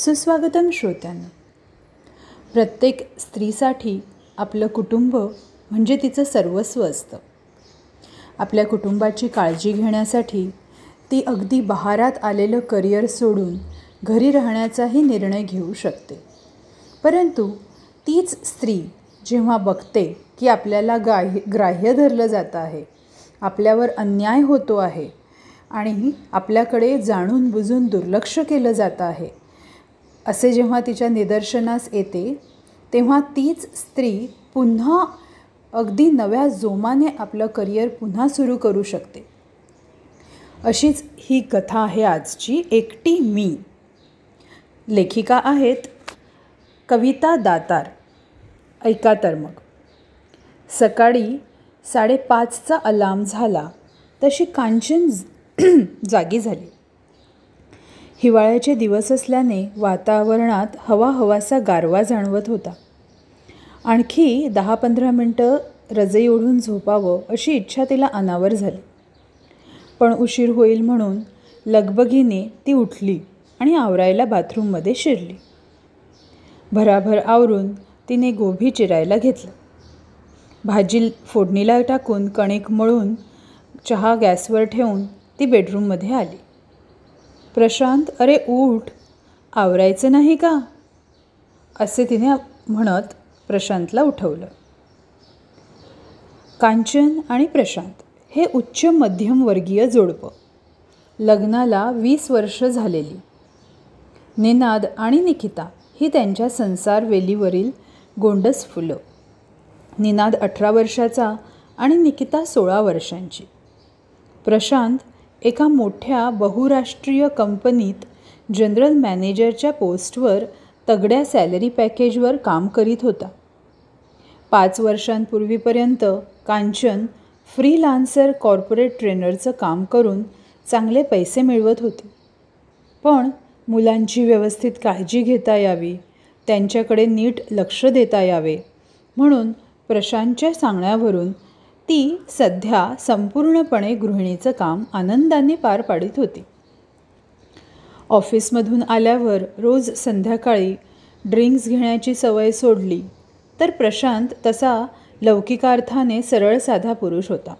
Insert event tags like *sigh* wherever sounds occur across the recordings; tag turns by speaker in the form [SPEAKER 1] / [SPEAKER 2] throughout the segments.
[SPEAKER 1] सुस्वागतम श्रोत्यांना प्रत्येक स्त्रीसाठी आपलं कुटुंब म्हणजे तिचं सर्वस्व असतं आपल्या कुटुंबाची काळजी घेण्यासाठी ती अगदी बहारात आलेलं करिअर सोडून घरी राहण्याचाही निर्णय घेऊ शकते परंतु तीच स्त्री जेव्हा बघते की आपल्याला ग्राह्य ग्राह्य धरलं जातं आहे आपल्यावर अन्याय होतो आहे आणि आपल्याकडे जाणून बुजून दुर्लक्ष केलं जात आहे असे जेव्हा तिच्या निदर्शनास येते तेव्हा तीच स्त्री पुन्हा अगदी नव्या जोमाने आपलं करिअर पुन्हा सुरू करू शकते अशीच ही कथा आहे आजची एकटी मी लेखिका आहेत कविता दातार ऐका तर मग सकाळी साडेपाचचा अलार्म झाला तशी कांचन *clears throat* जागी झाली हिवाळ्याचे दिवस असल्याने वातावरणात हवा हवासा गारवा जाणवत होता आणखी दहा पंधरा मिनटं रजे ओढून झोपावं अशी इच्छा तिला अनावर झाली पण उशीर होईल म्हणून लगबगीने ती उठली आणि आवरायला बाथरूममध्ये शिरली भराभर आवरून तिने गोभी चिरायला घेतलं भाजी फोडणीला टाकून कणिक मळून चहा गॅसवर ठेवून ती बेडरूममध्ये आली प्रशांत अरे उठ आवरायचं नाही का असे तिने म्हणत प्रशांतला उठवलं कांचन आणि प्रशांत हे उच्च मध्यमवर्गीय जोडपं लग्नाला वीस वर्ष झालेली निनाद आणि निकिता ही त्यांच्या संसार वेलीवरील गोंडस फुलं निनाद अठरा वर्षाचा आणि निकिता सोळा वर्षांची प्रशांत एका मोठ्या बहुराष्ट्रीय कंपनीत जनरल मॅनेजरच्या पोस्टवर तगड्या सॅलरी पॅकेजवर काम करीत होता पाच वर्षांपूर्वीपर्यंत कांचन फ्रीलान्सर कॉर्पोरेट ट्रेनरचं काम करून चांगले पैसे मिळवत होते पण मुलांची व्यवस्थित काळजी घेता यावी त्यांच्याकडे नीट लक्ष देता यावे म्हणून प्रशांतच्या सांगण्यावरून ती सध्या संपूर्णपणे गृहिणीचं काम आनंदाने पार पाडित होती ऑफिसमधून आल्यावर रोज संध्याकाळी ड्रिंक्स घेण्याची सवय सोडली तर प्रशांत तसा लौकिकार्थाने सरळ साधा पुरुष होता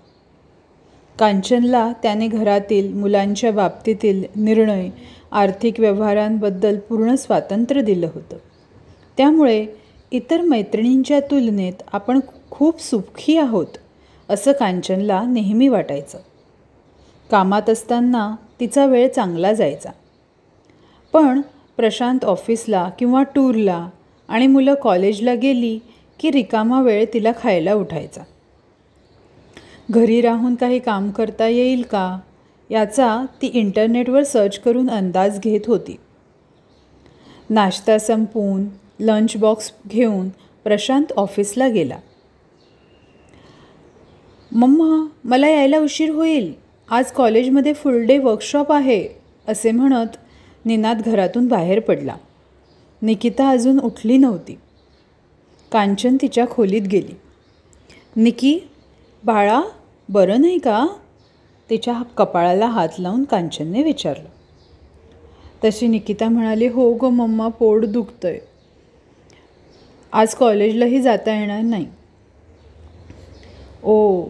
[SPEAKER 1] कांचनला त्याने घरातील मुलांच्या बाबतीतील निर्णय आर्थिक व्यवहारांबद्दल पूर्ण स्वातंत्र्य दिलं होतं त्यामुळे इतर मैत्रिणींच्या तुलनेत आपण खूप सुखी आहोत असं कांचनला नेहमी वाटायचं कामात असताना तिचा वेळ चांगला जायचा पण प्रशांत ऑफिसला किंवा टूरला आणि मुलं कॉलेजला गेली की रिकामा वेळ तिला खायला उठायचा घरी राहून काही काम करता येईल का याचा ती इंटरनेटवर सर्च करून अंदाज घेत होती नाश्ता संपवून लंच बॉक्स घेऊन प्रशांत ऑफिसला गेला मम्मा मला यायला उशीर होईल आज कॉलेजमध्ये फुल डे वर्कशॉप आहे असे म्हणत निनाद घरातून बाहेर पडला निकिता अजून उठली नव्हती कांचन तिच्या खोलीत गेली निकी बाळा बरं नाही का तिच्या कपाळाला हात लावून कांचनने विचारलं तशी निकिता म्हणाली हो गं मम्मा पोट दुखतंय आज कॉलेजलाही जाता येणार नाही ओ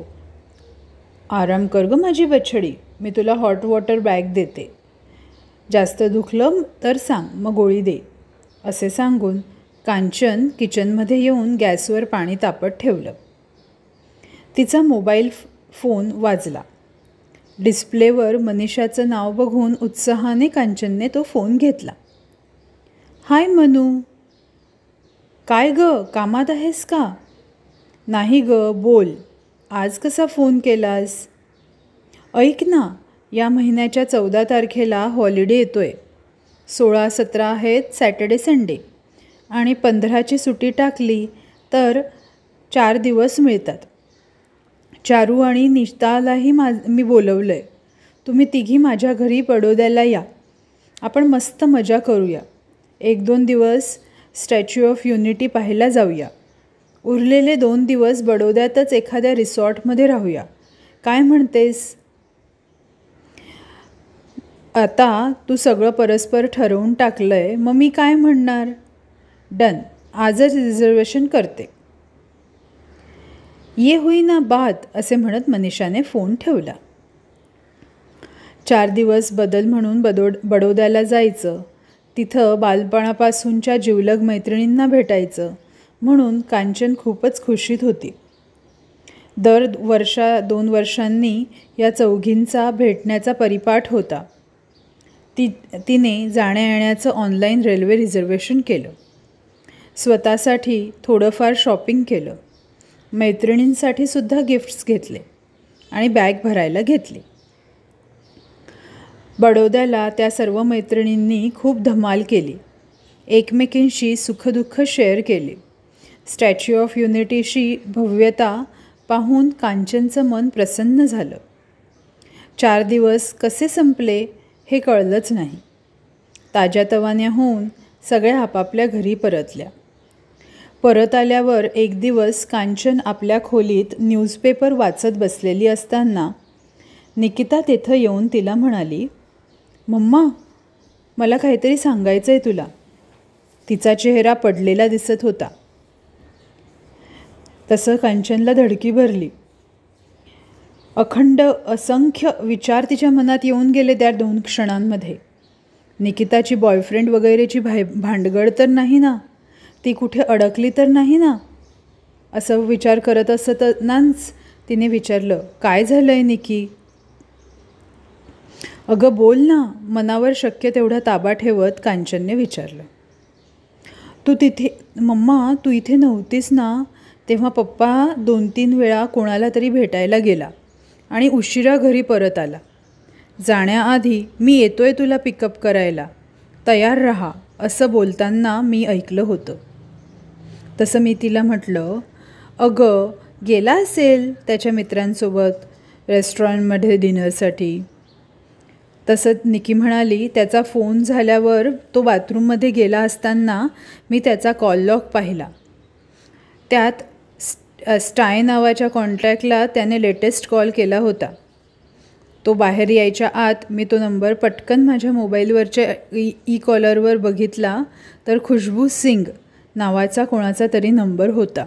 [SPEAKER 1] आराम कर गं माझी बछडी मी तुला हॉट वॉटर बॅग देते जास्त दुखलं तर सांग मग गोळी दे असे सांगून कांचन किचनमध्ये येऊन गॅसवर पाणी तापत ठेवलं तिचा मोबाईल फोन वाजला डिस्प्लेवर मनीषाचं नाव बघून उत्साहाने कांचनने तो फोन घेतला हाय मनू काय ग कामात आहेस का नाही ग बोल आज कसा फोन केलास ऐक ना या महिन्याच्या चौदा तारखेला हॉलिडे येतो आहे सोळा सतरा आहेत सॅटर्डे संडे आणि पंधराची सुटी टाकली तर चार दिवस मिळतात चारू आणि निष्तालाही मा मी बोलवलं आहे तुम्ही तिघी माझ्या घरी बडोद्याला या आपण मस्त मजा करूया एक दोन दिवस स्टॅच्यू ऑफ युनिटी पाहायला जाऊया उरलेले दोन दिवस बडोद्यातच एखाद्या रिसॉर्टमध्ये राहूया काय म्हणतेस आता तू सगळं परस्पर ठरवून टाकलं आहे मग मी काय म्हणणार डन आजच रिझर्वेशन करते ये ना बात असे म्हणत मनीषाने फोन ठेवला चार दिवस बदल म्हणून बदोड बडोद्याला जायचं तिथं बालपणापासूनच्या जिवलग मैत्रिणींना भेटायचं म्हणून कांचन खूपच खुशीत होती दर वर्षा दोन वर्षांनी या चौघींचा भेटण्याचा परिपाठ होता ती तिने जाण्या येण्याचं ऑनलाईन रेल्वे रिझर्वेशन केलं स्वतःसाठी थोडंफार शॉपिंग केलं मैत्रिणींसाठी सुद्धा गिफ्ट्स घेतले आणि बॅग भरायला घेतली बडोद्याला त्या सर्व मैत्रिणींनी खूप धमाल केली एकमेकींशी सुखदुःख शेअर केले स्टॅच्यू ऑफ युनिटीशी भव्यता पाहून कांचनचं मन प्रसन्न झालं चार दिवस कसे संपले हे कळलंच नाही ताज्या तवान्या होऊन सगळ्या आपापल्या घरी परतल्या परत आल्यावर एक दिवस कांचन आपल्या खोलीत न्यूजपेपर वाचत बसलेली असताना निकिता तेथं येऊन तिला म्हणाली मम्मा मला काहीतरी सांगायचं आहे तुला तिचा चेहरा पडलेला दिसत होता तसं कांचनला धडकी भरली अखंड असंख्य विचार तिच्या मनात येऊन गेले त्या दोन क्षणांमध्ये निकिताची बॉयफ्रेंड वगैरेची भाय भांडगड तर नाही ना ती कुठे अडकली तर नाही ना असं विचार करत असतानाच तिने विचारलं काय झालं आहे निकी अगं बोल ना मनावर शक्य तेवढा ताबा ठेवत कांचनने विचारलं तू तिथे मम्मा तू इथे नव्हतीस ना तेव्हा पप्पा दोन तीन वेळा कोणाला तरी भेटायला गेला आणि उशिरा घरी परत आला जाण्याआधी मी येतोय तुला पिकअप करायला तयार रहा असं बोलताना मी ऐकलं होतं तसं मी तिला म्हटलं अगं गेला असेल त्याच्या मित्रांसोबत रेस्टॉरंटमध्ये डिनरसाठी तसंच निकी म्हणाली त्याचा फोन झाल्यावर तो बाथरूममध्ये गेला असताना मी त्याचा कॉल लॉक पाहिला त्यात स्टाय नावाच्या कॉन्टॅक्टला त्याने लेटेस्ट कॉल केला होता तो बाहेर यायच्या आत मी तो नंबर पटकन माझ्या मोबाईलवरच्या ई कॉलरवर e-, e-, बघितला तर खुशबू सिंग नावाचा कोणाचा तरी नंबर होता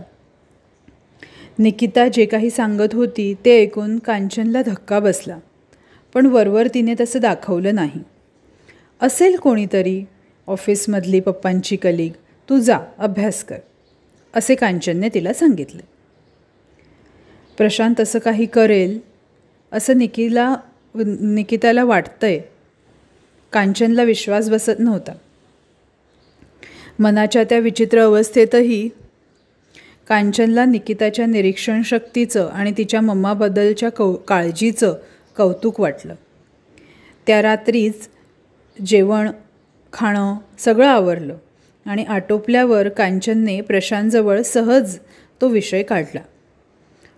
[SPEAKER 1] निकिता जे काही सांगत होती ते ऐकून कांचनला धक्का बसला पण वरवर तिने तसं दाखवलं नाही असेल कोणीतरी ऑफिसमधली पप्पांची कलीग तू जा अभ्यास कर असे कांचनने तिला सांगितले प्रशांत असं काही करेल असं निकिला निकिताला वाटतंय कांचनला विश्वास बसत नव्हता मनाच्या त्या विचित्र अवस्थेतही कांचनला निकिताच्या निरीक्षण शक्तीचं आणि तिच्या मम्माबद्दलच्या कौ काळजीचं कौतुक वाटलं त्या रात्रीच जेवण खाणं सगळं आवरलं आणि आटोपल्यावर कांचनने प्रशांतजवळ सहज तो विषय काढला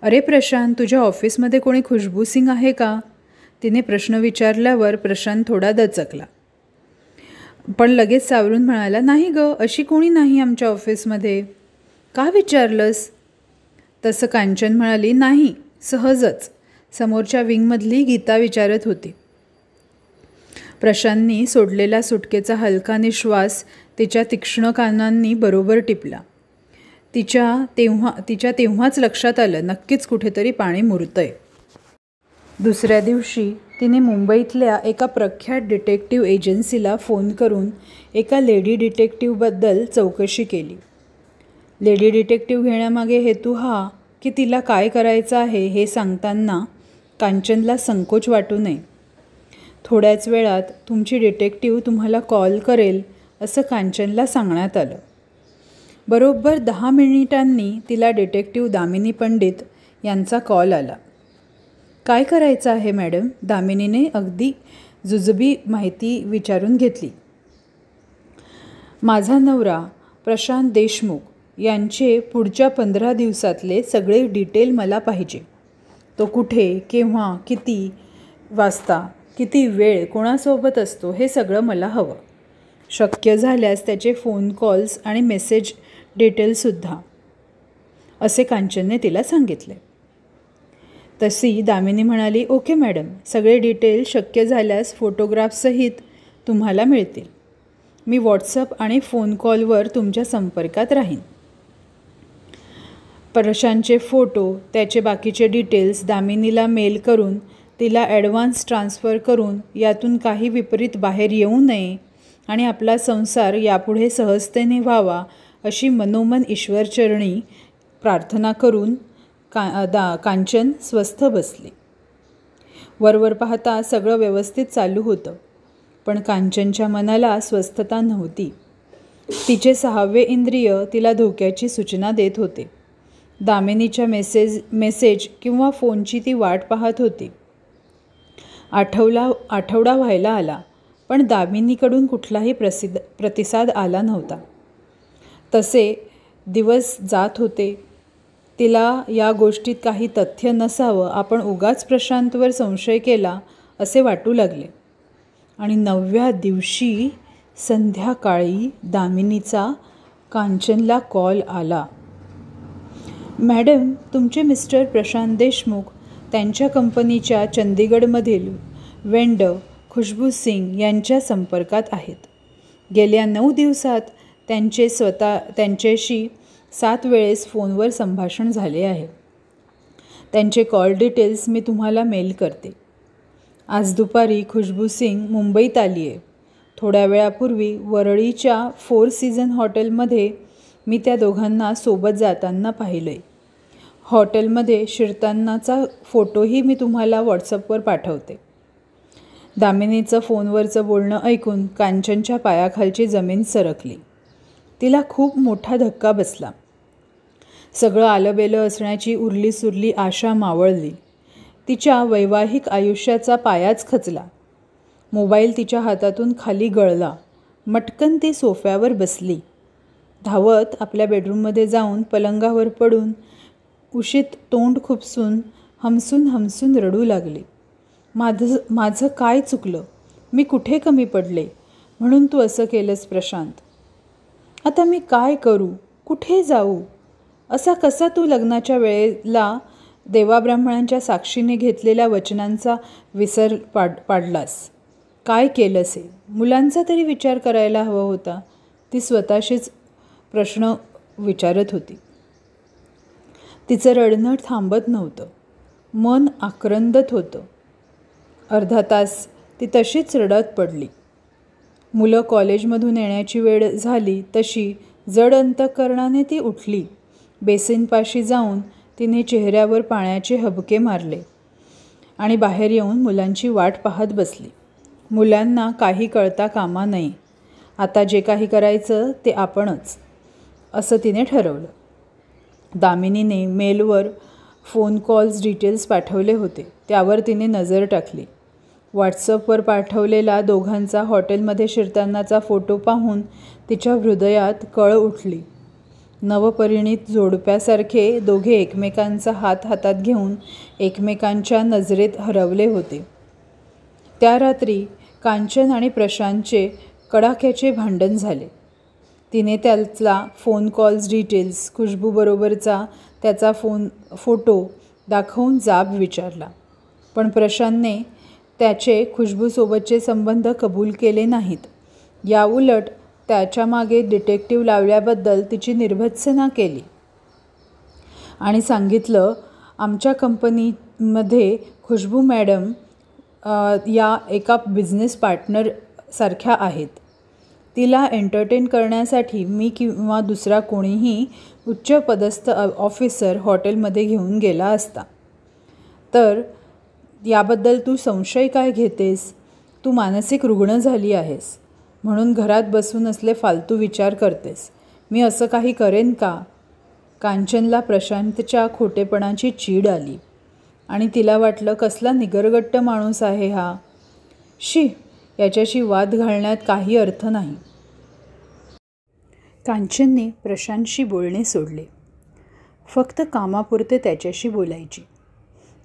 [SPEAKER 1] अरे प्रशांत तुझ्या ऑफिसमध्ये कोणी खुशबू सिंग आहे का तिने प्रश्न विचारल्यावर प्रशांत थोडा दचकला पण लगेच सावरून म्हणाला नाही गं अशी कोणी नाही आमच्या ऑफिसमध्ये का विचारलंस तसं कांचन म्हणाली नाही सहजच समोरच्या विंगमधली गीता विचारत होती प्रशांतनी सोडलेला सुटकेचा हलका निश्वास तिच्या तीक्ष्ण कानांनी बरोबर टिपला तिच्या तेव्हा तिच्या तेव्हाच लक्षात आलं नक्कीच कुठेतरी पाणी मुरतंय दुसऱ्या दिवशी तिने मुंबईतल्या एका प्रख्यात डिटेक्टिव्ह एजन्सीला फोन करून एका लेडी डिटेक्टिवबद्दल चौकशी केली लेडी डिटेक्टिव्ह घेण्यामागे हेतू हा की तिला काय करायचं आहे हे सांगताना कांचनला संकोच वाटू नये थोड्याच वेळात तुमची डिटेक्टिव्ह तुम्हाला कॉल करेल असं कांचनला सांगण्यात आलं बरोबर दहा मिनिटांनी तिला डिटेक्टिव्ह दामिनी पंडित यांचा कॉल आला काय करायचं आहे मॅडम दामिनीने अगदी जुजबी माहिती विचारून घेतली माझा नवरा प्रशांत देशमुख यांचे पुढच्या पंधरा दिवसातले सगळे डिटेल मला पाहिजे तो कुठे केव्हा किती वाजता किती वेळ कोणासोबत असतो हे सगळं मला हवं शक्य झाल्यास त्याचे फोन कॉल्स आणि मेसेज डिटेलसुद्धा असे कांचनने तिला सांगितले तशी दामिनी म्हणाली ओके मॅडम सगळे डिटेल शक्य झाल्यास फोटोग्राफसहित तुम्हाला मिळतील मी व्हॉट्सअप आणि फोन कॉलवर तुमच्या संपर्कात राहीन प्रशांतचे फोटो त्याचे बाकीचे डिटेल्स दामिनीला मेल करून तिला ॲडव्हान्स ट्रान्स्फर करून यातून काही विपरीत बाहेर येऊ नये आणि आपला संसार यापुढे सहजतेने व्हावा अशी मनोमन ईश्वरचरणी प्रार्थना करून का दा कांचन स्वस्थ बसले वरवर पाहता सगळं व्यवस्थित चालू होतं पण कांचनच्या मनाला स्वस्थता नव्हती तिचे सहावे इंद्रिय तिला धोक्याची सूचना देत होते दामिनीच्या मेसेज मेसेज किंवा फोनची ती वाट पाहत होती आठवला आठवडा व्हायला आला पण दामिनीकडून कुठलाही प्रसिद्ध प्रतिसाद आला नव्हता तसे दिवस जात होते तिला या गोष्टीत काही तथ्य नसावं आपण उगाच प्रशांतवर संशय केला असे वाटू लागले आणि नवव्या दिवशी संध्याकाळी दामिनीचा कांचनला कॉल आला मॅडम तुमचे मिस्टर प्रशांत देशमुख त्यांच्या कंपनीच्या चंदीगडमधील वेंड खुशबू सिंग यांच्या संपर्कात आहेत गेल्या नऊ दिवसात त्यांचे स्वतः त्यांच्याशी सात वेळेस फोनवर संभाषण झाले आहे त्यांचे कॉल डिटेल्स मी तुम्हाला मेल करते आज दुपारी खुशबू सिंग मुंबईत आली आहे थोड्या वेळापूर्वी वरळीच्या फोर सीझन हॉटेलमध्ये मी त्या दोघांना सोबत जाताना पाहिलं आहे हॉटेलमध्ये शिरतानाचा फोटोही मी तुम्हाला व्हॉट्सअपवर पाठवते दामिनीचं फोनवरचं बोलणं ऐकून कांचनच्या पायाखालची जमीन सरकली तिला खूप मोठा धक्का बसला सगळं आलंबेलं असण्याची उरली सुरली आशा मावळली तिच्या वैवाहिक आयुष्याचा पायाच खचला मोबाईल तिच्या हातातून खाली गळला मटकन ती सोफ्यावर बसली धावत आपल्या बेडरूममध्ये जाऊन पलंगावर पडून उशीत तोंड खुपसून हमसून हमसून रडू लागले माझं माझं काय चुकलं मी कुठे कमी पडले म्हणून तू असं केलंस प्रशांत आता मी काय करू कुठे जाऊ असा कसा तू लग्नाच्या वेळेला देवाब्राह्मणांच्या साक्षीने घेतलेल्या वचनांचा विसर पाड पाडलास काय केलंस हे मुलांचा तरी विचार करायला हवा होता ती स्वतःशीच प्रश्न विचारत होती तिचं रडणं थांबत नव्हतं मन आक्रंदत होतं अर्धा तास ती तशीच रडत पडली मुलं कॉलेजमधून येण्याची वेळ झाली तशी जड अंतकरणाने ती उठली बेसिनपाशी जाऊन तिने चेहऱ्यावर पाण्याचे हबके मारले आणि बाहेर येऊन मुलांची वाट पाहत बसली मुलांना काही कळता कामा नाही आता जे काही करायचं ते आपणच असं तिने ठरवलं दामिनीने मेलवर फोन कॉल्स डिटेल्स पाठवले होते त्यावर तिने नजर टाकली व्हॉट्सअपवर पाठवलेला दोघांचा हॉटेलमध्ये शिरतानाचा फोटो पाहून तिच्या हृदयात कळ उठली नवपरिणित जोडप्यासारखे दोघे एकमेकांचा हात हातात घेऊन एकमेकांच्या नजरेत हरवले होते त्या रात्री कांचन आणि प्रशांतचे कडाक्याचे भांडण झाले तिने त्याचा फोन कॉल्स डिटेल्स खुशबूबरोबरचा त्याचा फोन फोटो दाखवून जाब विचारला पण प्रशांतने त्याचे खुशबूसोबतचे संबंध कबूल केले नाहीत याउलट त्याच्यामागे डिटेक्टिव्ह लावल्याबद्दल तिची निर्भत्सना केली आणि सांगितलं आमच्या कंपनीमध्ये खुशबू मॅडम या एका बिझनेस पार्टनरसारख्या आहेत तिला एंटरटेन करण्यासाठी मी किंवा दुसरा कोणीही उच्च पदस्थ ऑफिसर हॉटेलमध्ये घेऊन गेला असता तर याबद्दल तू संशय काय घेतेस तू मानसिक रुग्ण झाली आहेस म्हणून घरात बसून असले फालतू विचार करतेस मी असं काही करेन का कांचनला प्रशांतच्या खोटेपणाची चीड आली आणि तिला वाटलं कसला निगरगट्ट माणूस आहे हा शी याच्याशी वाद घालण्यात काही अर्थ नाही कांचनने प्रशांतशी बोलणे सोडले फक्त कामापुरते त्याच्याशी बोलायची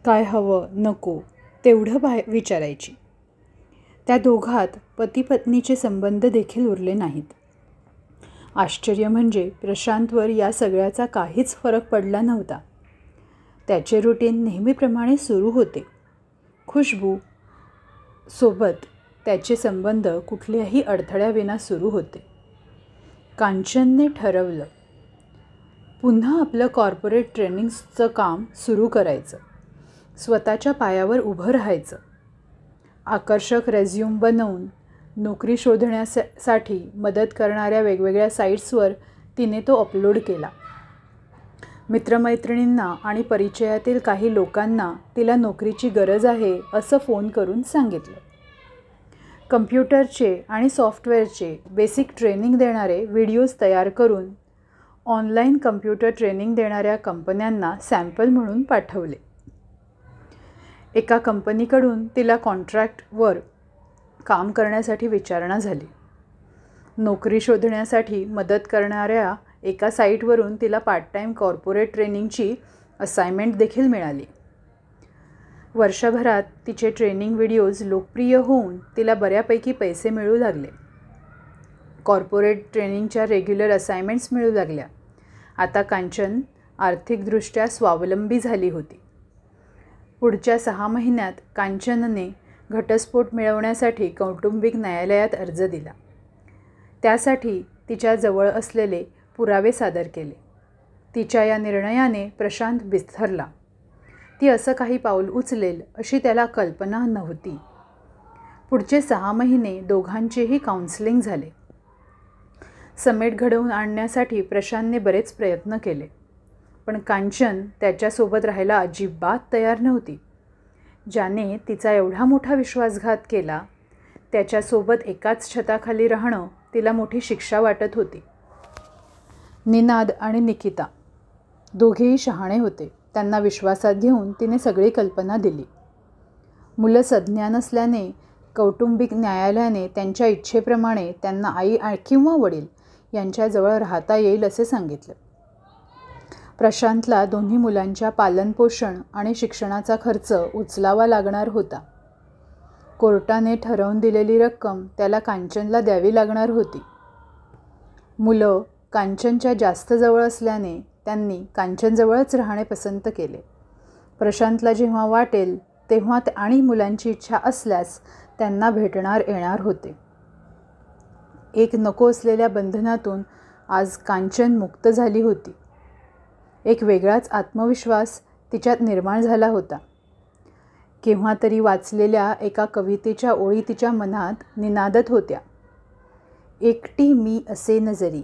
[SPEAKER 1] काय हवं नको तेवढं बाहेर विचारायची त्या दोघात पतीपत्नीचे संबंध देखील उरले नाहीत आश्चर्य म्हणजे प्रशांतवर या सगळ्याचा काहीच फरक पडला नव्हता त्याचे रुटीन नेहमीप्रमाणे सुरू होते खुशबू सोबत त्याचे संबंध कुठल्याही अडथळ्याविना सुरू होते कांचनने ठरवलं पुन्हा आपलं कॉर्पोरेट ट्रेनिंगचं काम सुरू करायचं स्वतःच्या पायावर उभं राहायचं आकर्षक रेझ्युम बनवून नोकरी शोधण्यासाठी मदत करणाऱ्या वेगवेगळ्या साईट्सवर तिने तो अपलोड केला मित्रमैत्रिणींना आणि परिचयातील काही लोकांना तिला नोकरीची गरज आहे असं फोन करून सांगितलं कम्प्युटरचे आणि सॉफ्टवेअरचे बेसिक ट्रेनिंग देणारे व्हिडिओज तयार करून ऑनलाईन कम्प्युटर ट्रेनिंग देणाऱ्या कंपन्यांना सॅम्पल म्हणून पाठवले एका कंपनीकडून तिला कॉन्ट्रॅक्टवर काम करण्यासाठी विचारणा झाली नोकरी शोधण्यासाठी मदत करणाऱ्या एका साईटवरून तिला पार्ट टाईम कॉर्पोरेट ट्रेनिंगची असाइनमेंट देखील मिळाली वर्षभरात तिचे ट्रेनिंग व्हिडिओज लोकप्रिय होऊन तिला बऱ्यापैकी पैसे मिळू लागले कॉर्पोरेट ट्रेनिंगच्या रेग्युलर असाइनमेंट्स मिळू लागल्या आता कांचन आर्थिकदृष्ट्या स्वावलंबी झाली होती पुढच्या सहा महिन्यात कांचनने घटस्फोट मिळवण्यासाठी कौटुंबिक न्यायालयात अर्ज दिला त्यासाठी तिच्या जवळ असलेले पुरावे सादर केले तिच्या या निर्णयाने प्रशांत बिस्थरला ती असं काही पाऊल उचलेल अशी त्याला कल्पना नव्हती पुढचे सहा महिने दोघांचेही काउन्सलिंग झाले समेट घडवून आणण्यासाठी प्रशांतने बरेच प्रयत्न केले पण कांचन त्याच्यासोबत राहायला अजिबात तयार नव्हती ज्याने तिचा एवढा मोठा विश्वासघात केला त्याच्यासोबत एकाच छताखाली राहणं तिला मोठी शिक्षा वाटत होती निनाद आणि निकिता दोघेही शहाणे होते त्यांना विश्वासात घेऊन तिने सगळी कल्पना दिली मुलं सज्ञान असल्याने कौटुंबिक न्यायालयाने त्यांच्या इच्छेप्रमाणे त्यांना आई किंवा वडील यांच्याजवळ राहता येईल असे सांगितलं प्रशांतला दोन्ही मुलांच्या पालनपोषण आणि शिक्षणाचा खर्च उचलावा लागणार होता कोर्टाने ठरवून दिलेली रक्कम त्याला कांचनला द्यावी लागणार होती मुलं कांचनच्या जास्त जवळ असल्याने त्यांनी कांचनजवळच राहणे पसंत केले प्रशांतला जेव्हा वाटेल तेव्हा ते आणि मुलांची इच्छा असल्यास त्यांना भेटणार येणार होते एक नको असलेल्या बंधनातून आज कांचन मुक्त झाली होती एक वेगळाच आत्मविश्वास तिच्यात निर्माण झाला होता केव्हा तरी वाचलेल्या एका कवितेच्या ओळी तिच्या मनात निनादत होत्या एकटी मी असे नजरी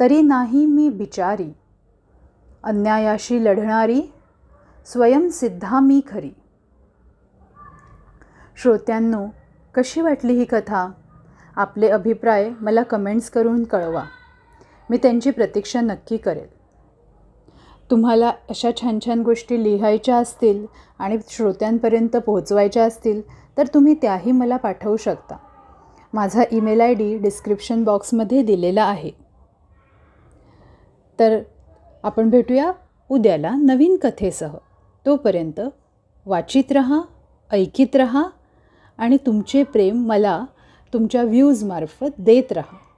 [SPEAKER 1] तरी नाही मी बिचारी अन्यायाशी लढणारी स्वयंसिद्धा मी खरी श्रोत्यांनो कशी वाटली ही कथा आपले अभिप्राय मला कमेंट्स करून कळवा मी त्यांची प्रतीक्षा नक्की करेल तुम्हाला अशा छान छान गोष्टी लिहायच्या असतील आणि श्रोत्यांपर्यंत पोहोचवायच्या असतील तर तुम्ही त्याही मला पाठवू शकता माझा ईमेल आय डी डिस्क्रिप्शन बॉक्समध्ये दिलेला आहे तर आपण भेटूया उद्याला नवीन कथेसह तोपर्यंत वाचित रहा ऐकित रहा आणि तुमचे प्रेम मला तुमच्या व्ह्यूजमार्फत देत रहा